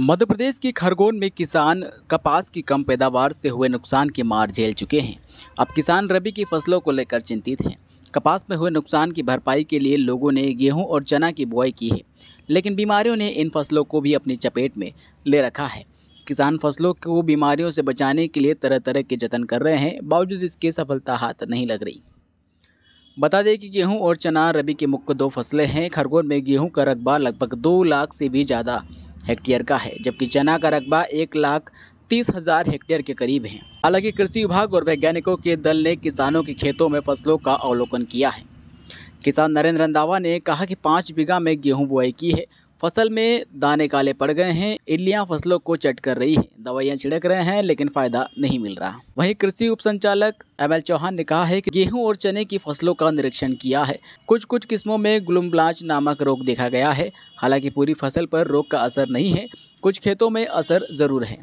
मध्य प्रदेश के खरगोन में किसान कपास की कम पैदावार से हुए नुकसान की मार झेल चुके हैं अब किसान रबी की फसलों को लेकर चिंतित हैं कपास में हुए नुकसान की भरपाई के लिए लोगों ने गेहूं और चना की बुआई की है लेकिन बीमारियों ने इन फसलों को भी अपनी चपेट में ले रखा है किसान फसलों को बीमारियों से बचाने के लिए तरह तरह के जतन कर रहे हैं बावजूद इसके सफलता हाथ नहीं लग रही बता दें कि गेहूं और चना रबी की मुख्य दो फसलें हैं खरगोन में गेहूं का रकबा लगभग दो लाख से भी ज़्यादा हेक्टेयर का है जबकि चना का रकबा एक लाख तीस हजार हेक्टेयर के करीब है हालांकि कृषि विभाग और वैज्ञानिकों के दल ने किसानों के खेतों में फसलों का अवलोकन किया है किसान नरेंद्र रंधावा ने कहा कि पाँच बीघा में गेहूं बुआई की है फसल में दाने काले पड़ गए हैं इल्लियां फसलों को चट कर रही है दवाइयां छिड़क रहे हैं लेकिन फायदा नहीं मिल रहा वहीं कृषि उप संचालक एम एल चौहान ने कहा है कि गेहूं और चने की फसलों का निरीक्षण किया है कुछ कुछ किस्मों में ग्लुमब्लाज नामक रोग देखा गया है हालांकि पूरी फसल पर रोग का असर नहीं है कुछ खेतों में असर जरूर है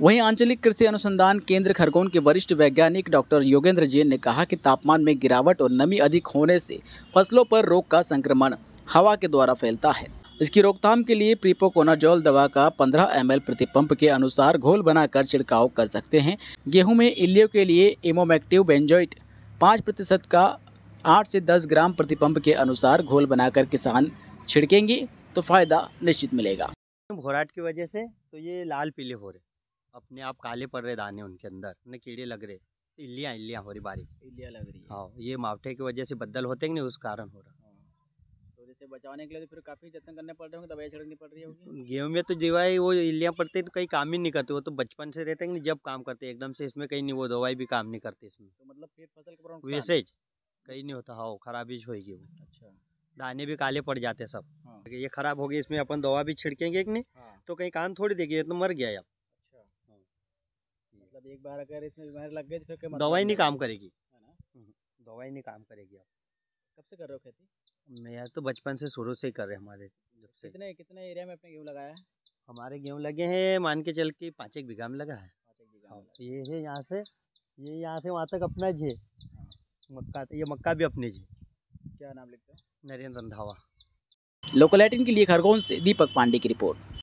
वहीं आंचलिक कृषि अनुसंधान केंद्र खरगोन के वरिष्ठ वैज्ञानिक डॉक्टर योगेंद्र जैन ने कहा कि तापमान में गिरावट और नमी अधिक होने से फसलों पर रोग का संक्रमण हवा के द्वारा फैलता है इसकी रोकथाम के लिए प्रीपोकोनाजोल दवा का 15 एम प्रति पंप के अनुसार घोल बनाकर छिड़काव कर सकते हैं गेहूं में इलियो के लिए इमोमैक्टिव बेंजोइट 5 प्रतिशत का आठ से दस ग्राम प्रति पंप के अनुसार घोल बनाकर किसान छिड़केंगे तो फ़ायदा निश्चित मिलेगा घोराट की वजह से तो ये लाल पीले हो रहे अपने आप काले पड़ रहे दाने उनके अंदर न कीड़े लग रहे इलियाँ इलियाँ हो रही बारी इलिया लग रही है हाँ ये मावठे की वजह से बदल होते हैं नहीं उस कारण हो रहा से बचाने के लिए तो फिर काफ़ी जतन करने पड़ रहे होंगे दवाई छिड़कनी पड़ रही होगी गेहूँ में तो दवाई वो इलियाँ पड़ती तो कहीं काम ही नहीं करते वो तो बचपन से रहते हैं जब काम करते एकदम से इसमें कहीं नहीं वो दवाई भी काम नहीं करती इसमें तो मतलब फिर फसल का वेसेज कहीं नहीं होता हाँ खराबी होगी वो अच्छा दाने भी काले पड़ जाते सब हाँ। ये खराब हो गई इसमें अपन दवा भी छिड़केंगे कि नहीं हाँ। तो कहीं काम थोड़ी देगी तो मर गया अब अच्छा। मतलब एक बार अगर इसमें बीमारी लग गई तो फिर मतलब दवाई नहीं काम करेगी हम्म, दवाई नहीं काम करेगी अब कब से कर रहे हो खेती मैं यार तो बचपन से शुरू से ही कर रहे हैं हमारे जब से कितने कितने एरिया में अपने गेहूँ लगाया है हमारे गेहूँ लगे हैं मान के चल के पाँच एक बीघा में लगा है हाँ, ये है यहाँ से ये यहाँ से वहाँ तक अपना जी हाँ। मक्का ये मक्का भी अपने जी क्या नाम लिखते हैं नरेंद्र रंधावा लोकल के लिए खरगोन से दीपक पांडे की रिपोर्ट